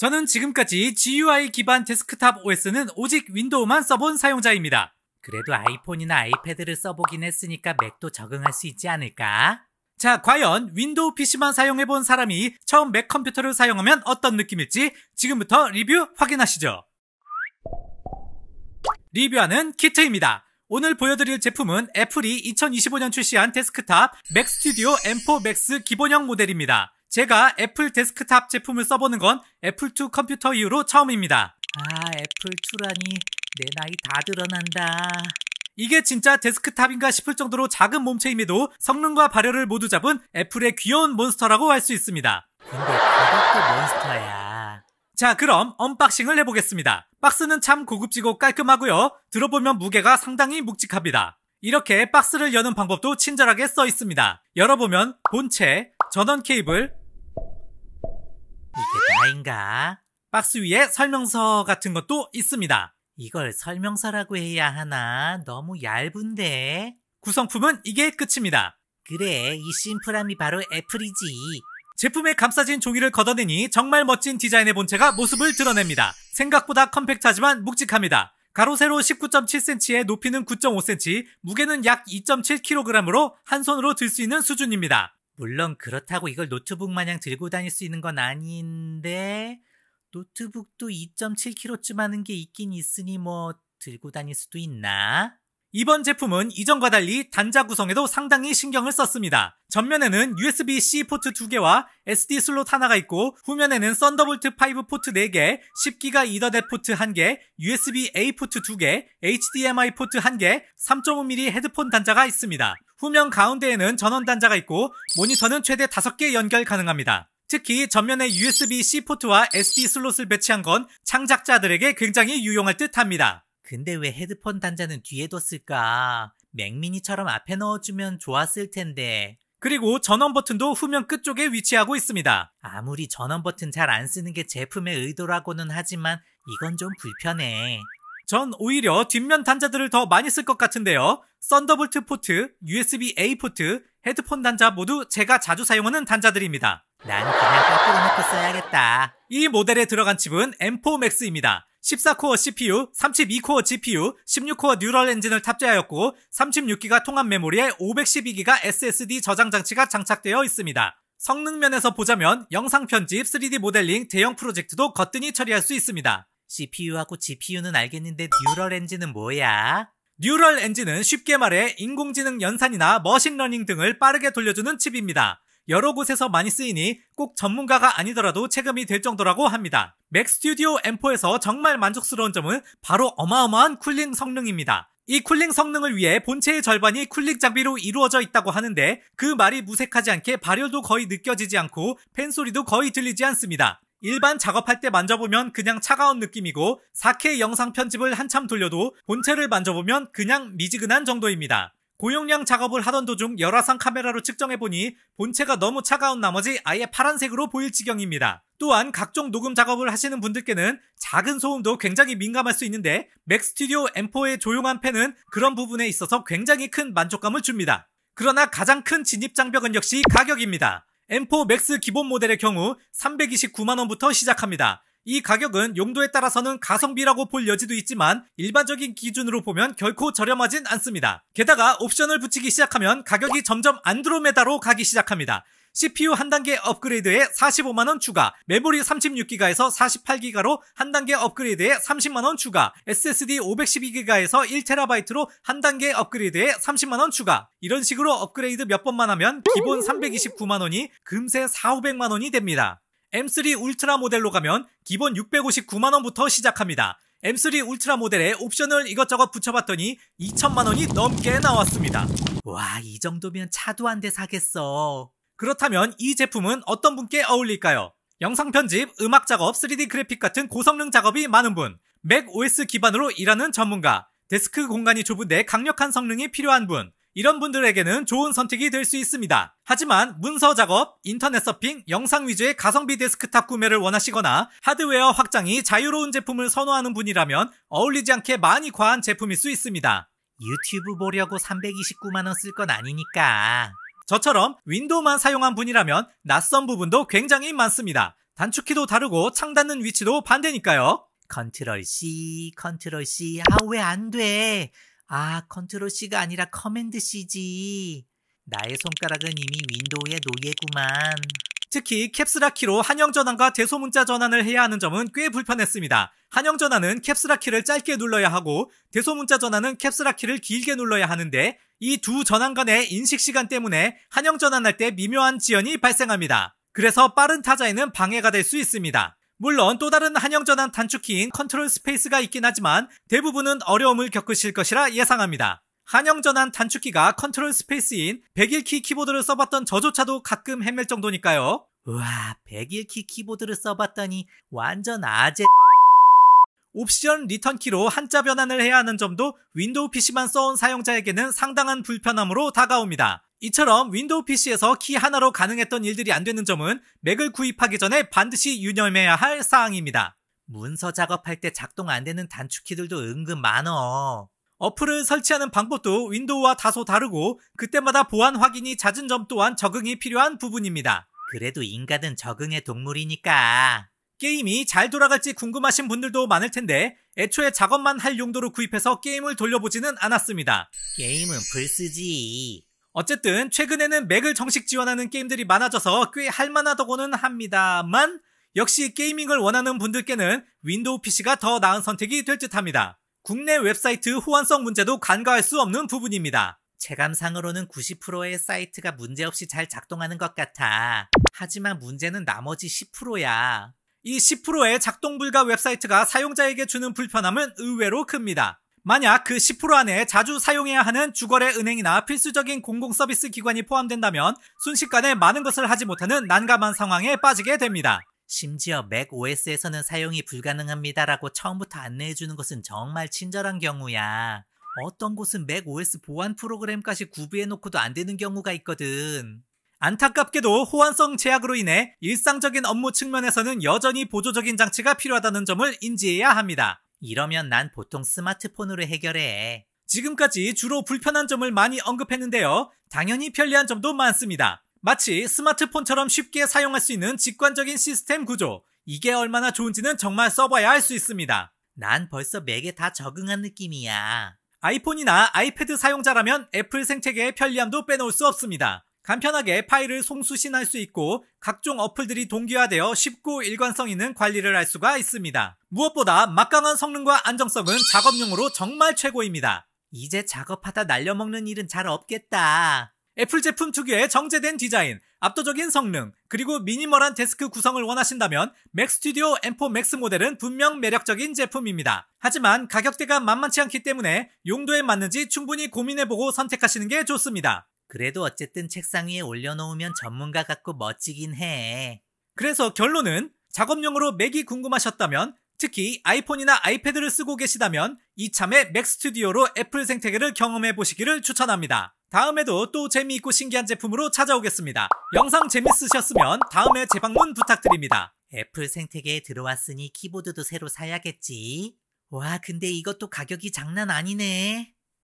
저는 지금까지 GUI 기반 데스크탑 OS는 오직 윈도우만 써본 사용자입니다. 그래도 아이폰이나 아이패드를 써보긴 했으니까 맥도 적응할 수 있지 않을까? 자, 과연 윈도우 PC만 사용해본 사람이 처음 맥 컴퓨터를 사용하면 어떤 느낌일지 지금부터 리뷰 확인하시죠. 리뷰하는 키트입니다. 오늘 보여드릴 제품은 애플이 2025년 출시한 데스크탑 맥스튜디오 M4 맥스 기본형 모델입니다. 제가 애플 데스크탑 제품을 써보는 건 애플2 컴퓨터 이후로 처음입니다. 아 애플2라니 내 나이 다 드러난다. 이게 진짜 데스크탑인가 싶을 정도로 작은 몸체임에도 성능과 발열을 모두 잡은 애플의 귀여운 몬스터라고 할 수 있습니다. 근데 가격도 몬스터야. 자 그럼 언박싱을 해보겠습니다. 박스는 참 고급지고 깔끔하고요. 들어보면 무게가 상당히 묵직합니다. 이렇게 박스를 여는 방법도 친절하게 써 있습니다. 열어보면 본체, 전원 케이블, 나인가? 박스 위에 설명서 같은 것도 있습니다. 이걸 설명서라고 해야 하나? 너무 얇은데? 구성품은 이게 끝입니다. 그래, 이 심플함이 바로 애플이지. 제품에 감싸진 종이를 걷어내니 정말 멋진 디자인의 본체가 모습을 드러냅니다. 생각보다 컴팩트하지만 묵직합니다. 가로 세로 19.7cm에 높이는 9.5cm, 무게는 약 2.7kg으로 한 손으로 들 수 있는 수준입니다. 물론 그렇다고 이걸 노트북 마냥 들고 다닐 수 있는 건 아닌데 노트북도 2.7kg쯤 하는 게 있긴 있으니 뭐 들고 다닐 수도 있나? 이번 제품은 이전과 달리 단자 구성에도 상당히 신경을 썼습니다. 전면에는 USB-C 포트 2개와 SD 슬롯 하나가 있고 후면에는 썬더볼트 5 포트 4개, 10기가 이더넷 포트 1개, USB-A 포트 2개, HDMI 포트 1개, 3.5mm 헤드폰 단자가 있습니다. 후면 가운데에는 전원 단자가 있고 모니터는 최대 5개 연결 가능합니다. 특히 전면에 USB-C 포트와 SD 슬롯을 배치한 건 창작자들에게 굉장히 유용할 듯 합니다. 근데 왜 헤드폰 단자는 뒤에 뒀을까? 맥미니처럼 앞에 넣어주면 좋았을 텐데. 그리고 전원 버튼도 후면 끝쪽에 위치하고 있습니다. 아무리 전원 버튼 잘 안 쓰는 게 제품의 의도라고는 하지만 이건 좀 불편해. 전 오히려 뒷면 단자들을 더 많이 쓸 것 같은데요. 썬더볼트 포트, USB-A 포트, 헤드폰 단자 모두 제가 자주 사용하는 단자들입니다. 난 그냥 거꾸로 놓고 써야겠다. 이 모델에 들어간 칩은 M4 Max입니다. 14코어 CPU, 32코어 GPU, 16코어 뉴럴 엔진을 탑재하였고 36기가 통합 메모리에 512기가 SSD 저장 장치가 장착되어 있습니다. 성능 면에서 보자면 영상 편집, 3D 모델링, 대형 프로젝트도 거뜬히 처리할 수 있습니다. CPU하고 GPU는 알겠는데 뉴럴 엔진은 뭐야? 뉴럴 엔진은 쉽게 말해 인공지능 연산이나 머신러닝 등을 빠르게 돌려주는 칩입니다. 여러 곳에서 많이 쓰이니 꼭 전문가가 아니더라도 체감이 될 정도라고 합니다. 맥스튜디오 M4에서 정말 만족스러운 점은 바로 어마어마한 쿨링 성능입니다. 이 쿨링 성능을 위해 본체의 절반이 쿨링 장비로 이루어져 있다고 하는데 그 말이 무색하지 않게 발열도 거의 느껴지지 않고 팬소리도 거의 들리지 않습니다. 일반 작업할 때 만져보면 그냥 차가운 느낌이고 4K 영상 편집을 한참 돌려도 본체를 만져보면 그냥 미지근한 정도입니다. 고용량 작업을 하던 도중 열화상 카메라로 측정해보니 본체가 너무 차가운 나머지 아예 파란색으로 보일 지경입니다. 또한 각종 녹음 작업을 하시는 분들께는 작은 소음도 굉장히 민감할 수 있는데 맥스튜디오 M4의 조용한 팬은 그런 부분에 있어서 굉장히 큰 만족감을 줍니다. 그러나 가장 큰 진입장벽은 역시 가격입니다. M4 맥스 기본 모델의 경우 329만원부터 시작합니다. 이 가격은 용도에 따라서는 가성비라고 볼 여지도 있지만 일반적인 기준으로 보면 결코 저렴하진 않습니다. 게다가 옵션을 붙이기 시작하면 가격이 점점 안드로메다로 가기 시작합니다. CPU 한 단계 업그레이드에 45만원 추가, 메모리 36기가에서 48기가로 한 단계 업그레이드에 30만원 추가, SSD 512기가에서 1TB로 한 단계 업그레이드에 30만원 추가. 이런 식으로 업그레이드 몇 번만 하면 기본 329만원이 금세 4,500만원이 됩니다. M3 울트라 모델로 가면 기본 659만원부터 시작합니다. M3 울트라 모델에 옵션을 이것저것 붙여봤더니 2천만원이 넘게 나왔습니다. 와, 이 정도면 차도 한 대 사겠어. 그렇다면 이 제품은 어떤 분께 어울릴까요? 영상 편집, 음악 작업, 3D 그래픽 같은 고성능 작업이 많은 분, 맥 OS 기반으로 일하는 전문가, 데스크 공간이 좁은데 강력한 성능이 필요한 분, 이런 분들에게는 좋은 선택이 될 수 있습니다. 하지만 문서 작업, 인터넷 서핑, 영상 위주의 가성비 데스크탑 구매를 원하시거나 하드웨어 확장이 자유로운 제품을 선호하는 분이라면 어울리지 않게 많이 과한 제품일 수 있습니다. 유튜브 보려고 329만원 쓸 건 아니니까. 저처럼 윈도우만 사용한 분이라면 낯선 부분도 굉장히 많습니다. 단축키도 다르고 창닫는 위치도 반대니까요. 컨트롤 C, 컨트롤 C. 아, 왜 안 돼? 아, 컨트롤 C가 아니라 커맨드 C지. 나의 손가락은 이미 윈도우의 노예구만. 특히 캡스라키로 한영 전환과 대소문자 전환을 해야 하는 점은 꽤 불편했습니다. 한영 전환은 캡스라키를 짧게 눌러야 하고 대소문자 전환은 캡스라키를 길게 눌러야 하는데 이 두 전환 간의 인식 시간 때문에 한영 전환할 때 미묘한 지연이 발생합니다. 그래서 빠른 타자에는 방해가 될 수 있습니다. 물론 또 다른 한영 전환 단축키인 컨트롤 스페이스가 있긴 하지만 대부분은 어려움을 겪으실 것이라 예상합니다. 한영전환 단축키가 컨트롤 스페이스인 101키 키보드를 써봤던 저조차도 가끔 헤맬 정도니까요. 우와 101키 키보드를 써봤더니 완전 아재 옵션 리턴키로 한자 변환을 해야 하는 점도 윈도우 PC만 써온 사용자에게는 상당한 불편함으로 다가옵니다. 이처럼 윈도우 PC에서 키 하나로 가능했던 일들이 안 되는 점은 맥을 구입하기 전에 반드시 유념해야 할 사항입니다. 문서 작업할 때 작동 안 되는 단축키들도 은근 많어. 어플을 설치하는 방법도 윈도우와 다소 다르고 그때마다 보안 확인이 잦은 점 또한 적응이 필요한 부분입니다. 그래도 인간은 적응의 동물이니까. 게임이 잘 돌아갈지 궁금하신 분들도 많을 텐데 애초에 작업만 할 용도로 구입해서 게임을 돌려보지는 않았습니다. 게임은 불쓰지. 어쨌든 최근에는 맥을 정식 지원하는 게임들이 많아져서 꽤 할만하다고는 합니다만 역시 게이밍을 원하는 분들께는 윈도우 PC가 더 나은 선택이 될 듯합니다. 국내 웹사이트 호환성 문제도 간과할 수 없는 부분입니다. 체감상으로는 90%의 사이트가 문제없이 잘 작동하는 것 같아. 하지만 문제는 나머지 10%야. 이 10%의 작동 불가 웹사이트가 사용자에게 주는 불편함은 의외로 큽니다. 만약 그 10% 안에 자주 사용해야 하는 주거래 은행이나 필수적인 공공서비스 기관이 포함된다면 순식간에 많은 것을 하지 못하는 난감한 상황에 빠지게 됩니다. 심지어 맥 OS에서는 사용이 불가능합니다라고 처음부터 안내해주는 것은 정말 친절한 경우야. 어떤 곳은 맥 OS 보안 프로그램까지 구비해놓고도 안 되는 경우가 있거든. 안타깝게도 호환성 제약으로 인해 일상적인 업무 측면에서는 여전히 보조적인 장치가 필요하다는 점을 인지해야 합니다. 이러면 난 보통 스마트폰으로 해결해. 지금까지 주로 불편한 점을 많이 언급했는데요. 당연히 편리한 점도 많습니다. 마치 스마트폰처럼 쉽게 사용할 수 있는 직관적인 시스템 구조. 이게 얼마나 좋은지는 정말 써봐야 알 수 있습니다. 난 벌써 맥에 다 적응한 느낌이야. 아이폰이나 아이패드 사용자라면 애플 생태계의 편리함도 빼놓을 수 없습니다. 간편하게 파일을 송수신할 수 있고 각종 어플들이 동기화되어 쉽고 일관성 있는 관리를 할 수가 있습니다. 무엇보다 막강한 성능과 안정성은 작업용으로 정말 최고입니다. 이제 작업하다 날려먹는 일은 잘 없겠다. 애플 제품 특유의 정제된 디자인, 압도적인 성능, 그리고 미니멀한 데스크 구성을 원하신다면 맥 스튜디오 M4 맥스 모델은 분명 매력적인 제품입니다. 하지만 가격대가 만만치 않기 때문에 용도에 맞는지 충분히 고민해보고 선택하시는 게 좋습니다. 그래도 어쨌든 책상 위에 올려놓으면 전문가 같고 멋지긴 해. 그래서 결론은 작업용으로 맥이 궁금하셨다면 특히 아이폰이나 아이패드를 쓰고 계시다면 이참에 맥 스튜디오로 애플 생태계를 경험해 보시기를 추천합니다. 다음에도 또 재미있고 신기한 제품으로 찾아오겠습니다. 영상 재밌으셨으면 다음에 재방문 부탁드립니다. 애플 생태계에 들어왔으니 키보드도 새로 사야겠지. 와 근데 이것도 가격이 장난 아니네.